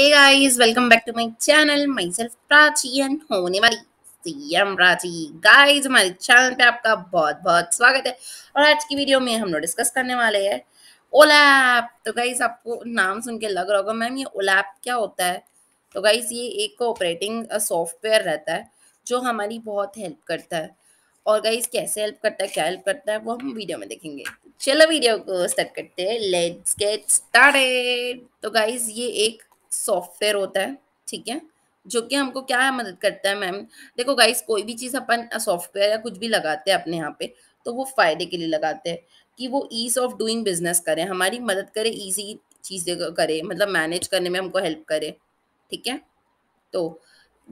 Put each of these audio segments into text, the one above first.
hey guys welcome back to my channel my self Prachi and होने वाली CM Prachi guys हमारे channel पे आपका बहुत बहुत स्वागत है और आज की वीडियो में हम लोग डिस्कस करने वाले हैं ओलैप तो गाइस आपको नाम सुन के लग रहा होगा मैम ये ओलैप क्या होता है तो गाइस ये एक ऑपरेटिंग सॉफ्टवेयर रहता है जो हमारी बहुत हेल्प करता है और गाइस कैसे हेल्प करता है क्या हेल्प करता है वो हम वीडियो में देखेंगे चलो वीडियो को स्टार्ट करते हैं लेट्स गेट स्टार्टेड तो गाइस ये एक सॉफ्टवेयर होता है ठीक है जो कि हमको क्या है मदद करता है मैम देखो गाइस कोई भी चीज़ अपन सॉफ्टवेयर या कुछ भी लगाते हैं अपने यहाँ पे तो वो फ़ायदे के लिए लगाते हैं कि वो ईज ऑफ डूइंग बिजनेस करें हमारी मदद करे ईजी चीज़ें करे मतलब मैनेज करने में हमको हेल्प करे ठीक है तो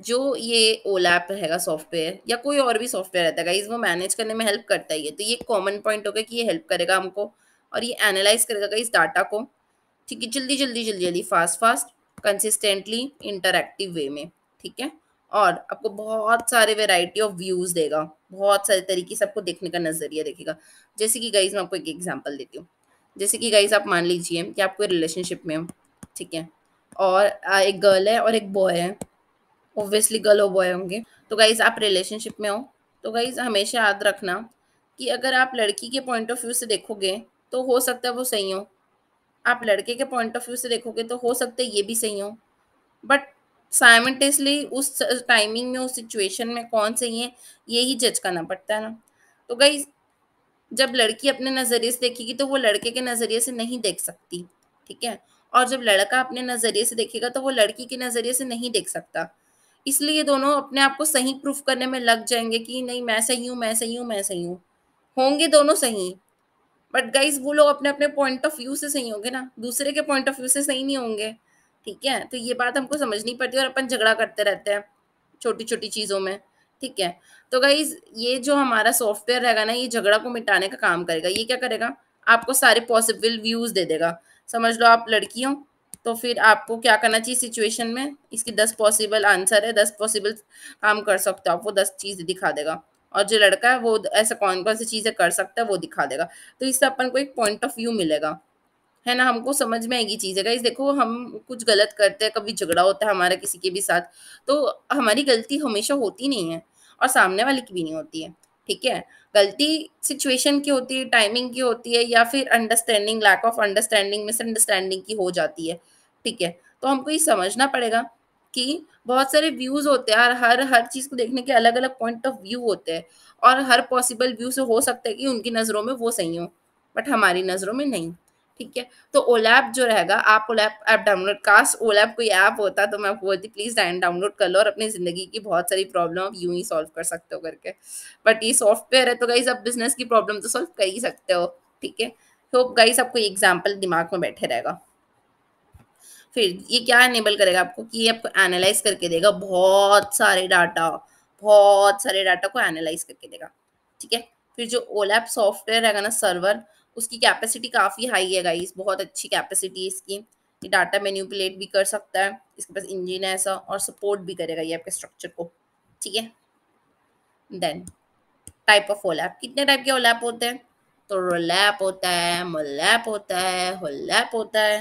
जो ये ओलाप रहेगा सॉफ्टवेयर या कोई और भी सॉफ्टवेयर रहता है गाइज वो मैनेज करने में हेल्प करता ही है तो ये कॉमन पॉइंट होगा कि ये हेल्प करेगा हमको और ये एनालाइज करेगा गाइज डाटा को ठीक है जल्दी जल्दी जल्दी जल्दी fast fast consistently interactive way में ठीक है और आपको बहुत सारे वेराइटी ऑफ व्यूज देगा बहुत सारे तरीके से आपको देखने का नजरिया देखेगा जैसे कि गाइज मैं आपको एक एग्जाम्पल देती हूँ जैसे कि गाइज आप मान लीजिए कि आप कोई रिलेशनशिप में हो ठीक है और एक गर्ल है और एक बॉय है ओब्वियसली गर्ल और बॉय होंगे तो गाइज आप रिलेशनशिप में हो तो गाइज हमेशा याद रखना कि अगर आप लड़की के पॉइंट ऑफ व्यू से देखोगे तो हो सकता है वो सही हो आप लड़के के पॉइंट ऑफ व्यू से देखोगे तो हो सकता है ये भी सही हो बट साइमटेसली उस टाइमिंग में उस सिचुएशन में कौन सही है ये ही जज करना पड़ता है ना तो गई जब लड़की अपने नज़रिए से देखेगी तो वो लड़के के नज़रिए से नहीं देख सकती ठीक है और जब लड़का अपने नज़रिए से देखेगा तो वो लड़की के नज़रिए से नहीं देख सकता इसलिए दोनों अपने आप को सही प्रूफ करने में लग जाएंगे कि नहीं मैं सही हूँ मैं सही हूँ मैं सही हूँ होंगे दोनों सही बट गाइज वो लोग अपने अपने पॉइंट ऑफ व्यू से सही होंगे ना दूसरे के पॉइंट ऑफ व्यू से सही नहीं होंगे ठीक है तो ये बात हमको समझनी पड़ती है और अपन झगड़ा करते रहते हैं छोटी छोटी चीज़ों में ठीक है तो गाइज ये जो हमारा सॉफ्टवेयर रहेगा ना ये झगड़ा को मिटाने का काम करेगा ये क्या करेगा आपको सारे पॉसिबल व्यूज़ दे देगा समझ लो आप लड़की हो तो फिर आपको क्या करना चाहिए सिचुएशन में इसकी दस पॉसिबल आंसर है दस पॉसिबल काम कर सकते हो आप वो दस चीज़ दिखा देगा और जो लड़का है वो ऐसा कौन कौन सी चीज़ें कर सकता है वो दिखा देगा तो इससे अपन को एक पॉइंट ऑफ व्यू मिलेगा है ना हमको समझ में आएगी चीज़ें गाइस देखो हम कुछ गलत करते हैं कभी झगड़ा होता है हमारा किसी के भी साथ तो हमारी गलती हमेशा होती नहीं है और सामने वाले की भी नहीं होती है ठीक है गलती सिचुएशन की होती है टाइमिंग की होती है या फिर understanding lack of understanding misunderstanding की हो जाती है ठीक है तो हमको ये समझना पड़ेगा कि बहुत सारे व्यूज होते हैं और हर हर चीज को देखने के अलग अलग पॉइंट ऑफ व्यू होते हैं और हर पॉसिबल व्यू से हो सकता है कि उनकी नजरों में वो सही हो बट हमारी नजरों में नहीं ठीक है तो ओलैप जो रहेगा आप OLAP app download cast OLAP कोई ऐप होता तो मैं आपको बोलती प्लीज डाउनलोड कर लो और अपनी जिंदगी की बहुत सारी प्रॉब्लम आप यूं ही सॉल्व कर सकते हो करके बट ये सॉफ्टवेयर है तो गाइज आप बिजनेस की प्रॉब्लम तो सॉल्व कर ही सकते हो ठीक है होप गाइज आपको एग्जाम्पल दिमाग में बैठे रहेगा फिर ये क्या एनेबल करेगा आपको कि ये आपको एनालाइज करके देगा बहुत सारे डाटा बहुत सारे डाटा को एनालाइज करके देगा ठीक है फिर जो ओलैप सॉफ्टवेयर है ना सर्वर उसकी कैपेसिटी काफ़ी हाई है गाइस बहुत अच्छी कैपेसिटी है इसकी ये डाटा मैन्यूपुलेट भी कर सकता है इसके पास इंजिन है ऐसा और सपोर्ट भी करेगा ये आपके स्ट्रक्चर को ठीक है देन टाइप ऑफ ओलैप कितने टाइप के ओलैप होते हैं तो रोलैप होता है मोलैप होता है होलैप होता है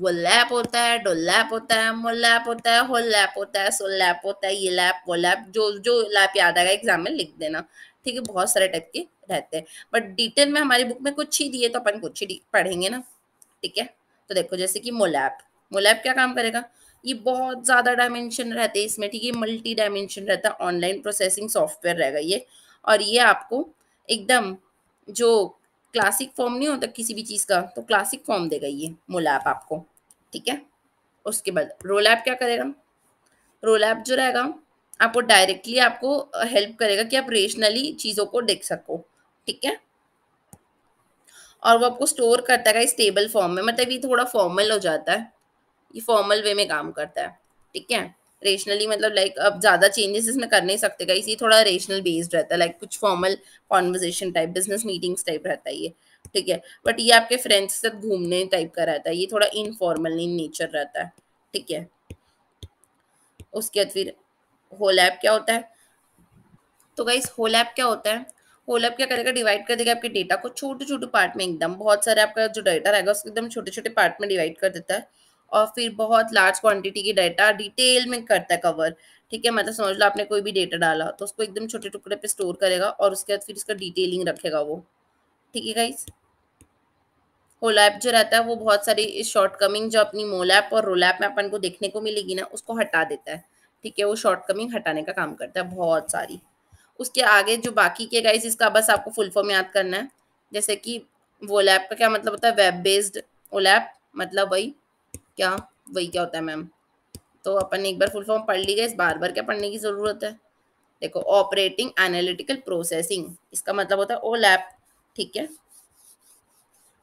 वो लैप होता है डो लैप होता है मो लैप होता है हो लैप होता है सो लैप होता है ये लैप वो लैप जो जो लैप याद आएगा एग्जाम में लिख देना ठीक है बहुत सारे टाइप के रहते हैं बट डिटेल में हमारी बुक में कुछ ही दिए तो अपन कुछ ही पढ़ेंगे ना ठीक है तो देखो जैसे कि मोलैप मोलैप क्या काम करेगा ये बहुत ज़्यादा डायमेंशन रहते हैं इसमें ठीक है मल्टी डायमेंशन रहता है ऑनलाइन प्रोसेसिंग सॉफ्टवेयर रहेगा ये और ये आपको एकदम जो क्लासिक फॉर्म नहीं होता किसी भी चीज़ का तो क्लासिक फॉर्म देगा ये मोल ऐप आपको ठीक है उसके बाद रोल ऐप क्या करेगा रोल ऐप जो रहेगा आपको डायरेक्टली आपको हेल्प करेगा कि आप रेशनली चीज़ों को देख सको ठीक है और वो आपको स्टोर करता है इस टेबल फॉर्म में मतलब ये थोड़ा फॉर्मल हो जाता है ये फॉर्मल वे में काम करता है ठीक है रेशनली मतलब लाइक like, अब ज़्यादा चेंजेस इसमें कर नहीं सकते गाइस ये थोड़ा रेशनल बेस्ड रहता है लाइक like, कुछ formal conversation type business meetings type रहता है ये ठीक है बट ये आपके फ्रेंड्स के साथ घूमने टाइप का रहता है ये थोड़ा इनफॉर्मल इन नेचर रहता है ठीक है उसके बाद फिर होल ऐप क्या होता है तो गाइस होल ऐप क्या होता है होल ऐप क्या करेगा डिवाइड कर देगा आपके डेटा को छोटे छोटे पार्ट में एकदम बहुत सारे आपका जो डेटा रहेगा उसको एकदम छोटे छोटे पार्ट में डिवाइड कर देता है और फिर बहुत लार्ज क्वांटिटी की डाटा डिटेल में करता है कवर ठीक है मतलब समझ लो आपने कोई भी डेटा डाला तो उसको एकदम छोटे टुकड़े पे स्टोर करेगा और उसके बाद फिर उसका डिटेलिंग रखेगा वो ठीक है गाइस होलैप जो रहता है वो बहुत सारी शॉर्टकमिंग जो अपनी मोलैप और रोलैप में अपन को देखने को मिलेगी ना उसको हटा देता है ठीक है वो शॉर्टकमिंग हटाने का काम करता है बहुत सारी उसके आगे जो बाकी के गाइस इसका बस आपको फुल फॉर्म याद करना है जैसे कि वो लैब का क्या मतलब होता है वेब बेस्ड ओलैप मतलब वही क्या वही क्या होता है मैम तो अपन एक बार फुल फॉर्म पढ़ ली गई बार बार क्या पढ़ने की ज़रूरत है देखो ऑपरेटिंग एनालिटिकल प्रोसेसिंग इसका मतलब होता है ओ लैप ठीक है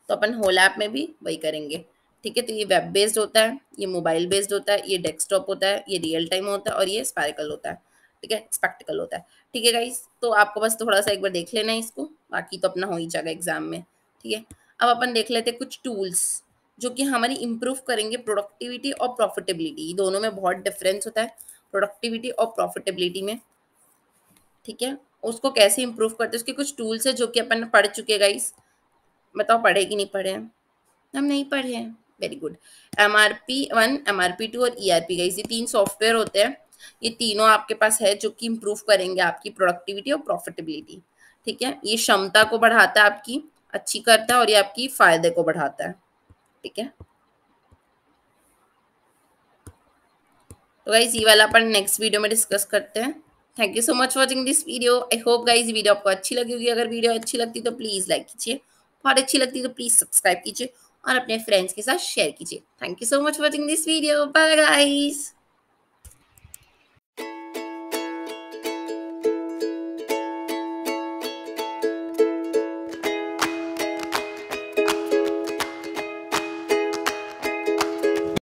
तो अपन हो लैप में भी वही करेंगे ठीक है तो ये वेब बेस्ड होता है ये मोबाइल बेस्ड होता है ये डेस्कटॉप होता है ये रियल टाइम होता है और ये स्पैरिकल होता है ठीक है स्पेक्टिकल होता है ठीक है गाइस तो आपको बस थोड़ा सा एक बार देख लेना है इसको बाकी तो अपना हो ही जाएगा एग्जाम में ठीक है अब अपन देख लेते हैं कुछ टूल्स जो कि हमारी इम्प्रूव करेंगे प्रोडक्टिविटी और प्रॉफिटेबिलिटी दोनों में बहुत डिफरेंस होता है प्रोडक्टिविटी और प्रॉफिटेबिलिटी में ठीक है उसको कैसे इम्प्रूव करते हैं उसके कुछ टूल्स है जो कि अपन पढ़ चुके गाइस बताओ पढ़े कि नहीं पढ़े हम नहीं पढ़े हैं very good M R P one M R P two और ई आर पी गाइस ये तीन सॉफ्टवेयर होते हैं ये तीनों आपके पास है जो कि इम्प्रूव करेंगे आपकी प्रोडक्टिविटी और प्रॉफिटेबिलिटी ठीक है ये क्षमता को बढ़ाता है आपकी अच्छी करता है और ये आपकी फायदे को बढ़ाता है ठीक है तो गाइज ये वाला अपन नेक्स्ट वीडियो में डिस्कस करते हैं thank you so much watching this video I hope guys video आपको अच्छी लगी होगी अगर वीडियो अच्छी लगती तो प्लीज़ लाइक कीजिए बहुत अच्छी लगती तो प्लीज़ सब्सक्राइब कीजिए और अपने फ्रेंड्स के साथ शेयर कीजिए thank you so much watching this video bye guys